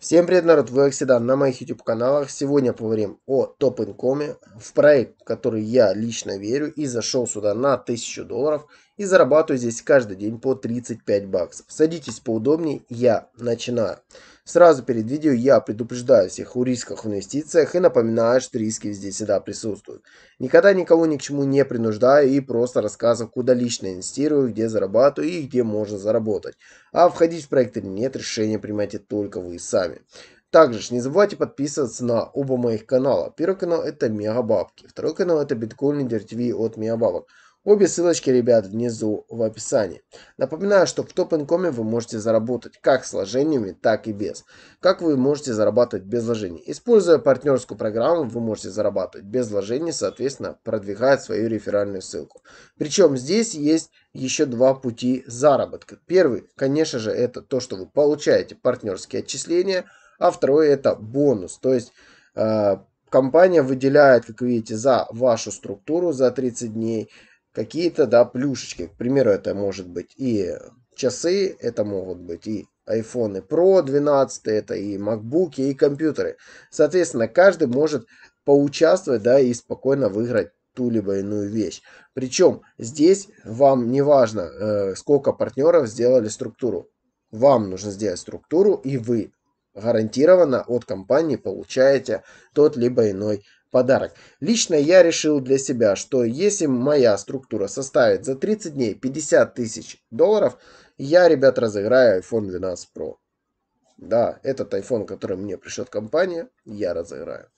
Всем привет, народ, вы Оксидан на моих YouTube каналах. Сегодня поговорим о топ инкоме в проект, в который я лично верю и зашел сюда на 1000 долларов и зарабатываю здесь каждый день по 35 баксов. Садитесь поудобнее, я начинаю. Сразу перед видео я предупреждаю всех о рисках в инвестициях и напоминаю, что риски здесь всегда присутствуют. Никогда никого ни к чему не принуждаю и просто рассказываю, куда лично инвестирую, где зарабатываю и где можно заработать. А входить в проекты или нет, решение принимаете только вы сами. Также не забывайте подписываться на оба моих канала. Первый канал это Мегабабки, второй канал это биткоин и DRTV от Мегабабок. Обе ссылочки, ребят, внизу в описании. Напоминаю, что в топ-инкоме вы можете заработать как с вложениями, так и без. Как вы можете зарабатывать без вложений? Используя партнерскую программу, вы можете зарабатывать без вложений, соответственно, продвигая свою реферальную ссылку. Причем здесь есть еще два пути заработка. Первый, конечно же, это то, что вы получаете партнерские отчисления, а второй это бонус, то есть... Э, компания выделяет, как видите, за вашу структуру за 30 дней какие-то, да, плюшечки. К примеру, это может быть и часы, это могут быть и iPhone Pro 12, это и MacBook, и компьютеры. Соответственно, каждый может поучаствовать, да, и спокойно выиграть ту либо иную вещь. Причем здесь вам не важно, э, сколько партнеров сделали структуру. Вам нужно сделать структуру, и вы гарантированно от компании получаете тот либо иной подарок. Лично я решил для себя, что если моя структура составит за 30 дней 50 тысяч долларов, я, ребят, разыграю iPhone 12 Pro. Да, этот iPhone, который мне пришлет компания, я разыграю.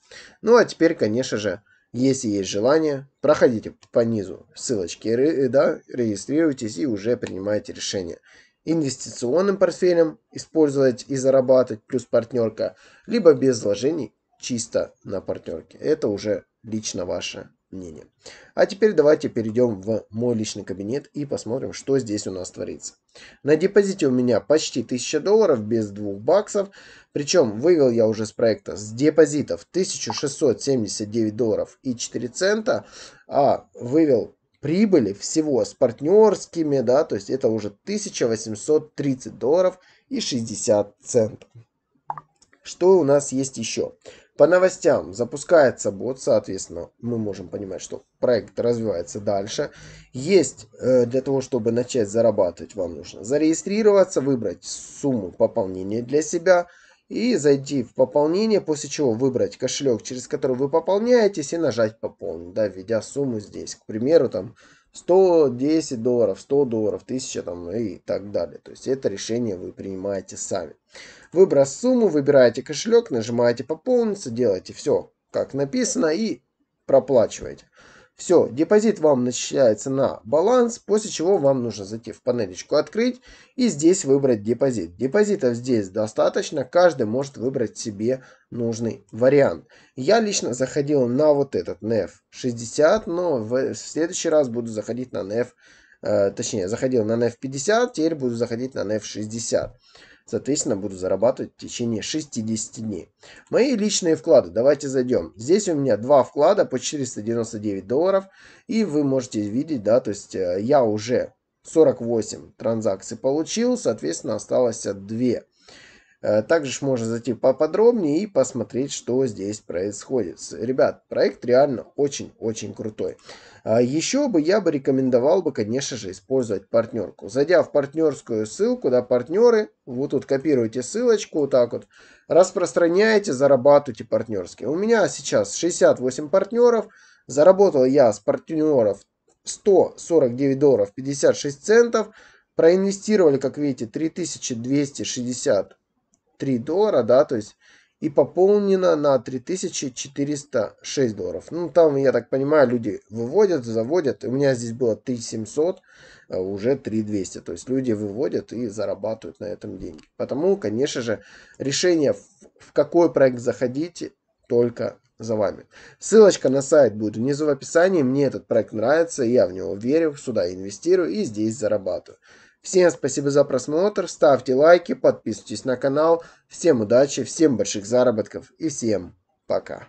Ну а теперь, конечно же, если есть желание, проходите по низу ссылочки, да, регистрируйтесь и уже принимайте решение инвестиционным портфелем использовать и зарабатывать плюс партнерка, либо без вложений чисто на партнерке. Это уже лично ваше мнение. А теперь давайте перейдем в мой личный кабинет и посмотрим, что здесь у нас творится. На депозите у меня почти 1000 долларов без 2 баксов. Причем вывел я уже с проекта с депозитов 1679 долларов и 4 цента, а вывел прибыли всего с партнерскими, да, то есть это уже 1830 долларов и 60 центов. Что у нас есть еще? По новостям запускается бот, соответственно, мы можем понимать, что проект развивается дальше. Есть э, для того, чтобы начать зарабатывать, вам нужно зарегистрироваться, выбрать сумму пополнения для себя – и зайти в пополнение, после чего выбрать кошелек, через который вы пополняетесь, и нажать пополнить, да, введя сумму здесь. К примеру, там 110 долларов, 100 долларов, 1000 там, ну и так далее. То есть это решение вы принимаете сами. Выбрав сумму, выбираете кошелек, нажимаете пополниться, делаете все как написано и проплачиваете. Все, депозит вам начисляется на баланс, после чего вам нужно зайти в панелечку «Открыть» и здесь выбрать депозит. Депозитов здесь достаточно, каждый может выбрать себе нужный вариант. Я лично заходил на вот этот NEF 60, но в следующий раз буду заходить на NEF, э, точнее, заходил на NEF 50, теперь буду заходить на NEF 60. Соответственно, буду зарабатывать в течение 60 дней. Мои личные вклады. Давайте зайдем. Здесь у меня два вклада по 499 долларов. И вы можете видеть, да, то есть э, я уже 48 транзакций получил. Соответственно, осталось 2. Э, также можно зайти поподробнее и посмотреть, что здесь происходит. Ребят, проект реально очень-очень крутой. А еще бы я бы рекомендовал бы, конечно же, использовать партнерку. Зайдя в партнерскую ссылку, да, партнеры, вот тут копируете ссылочку, вот так вот, распространяете, зарабатываете партнерские. У меня сейчас 68 партнеров, заработал я с партнеров 149 долларов 56 центов, проинвестировали, как видите, 3260 3 доллара, да, то есть и пополнено на 3406 долларов. Ну, там, я так понимаю, люди выводят, заводят. У меня здесь было 3700, а уже 3200. То есть люди выводят и зарабатывают на этом деньги. Потому, конечно же, решение, в какой проект заходить, только за вами. Ссылочка на сайт будет внизу в описании. Мне этот проект нравится, я в него верю, сюда инвестирую и здесь зарабатываю. Всем спасибо за просмотр, ставьте лайки, подписывайтесь на канал. Всем удачи, всем больших заработков и всем пока.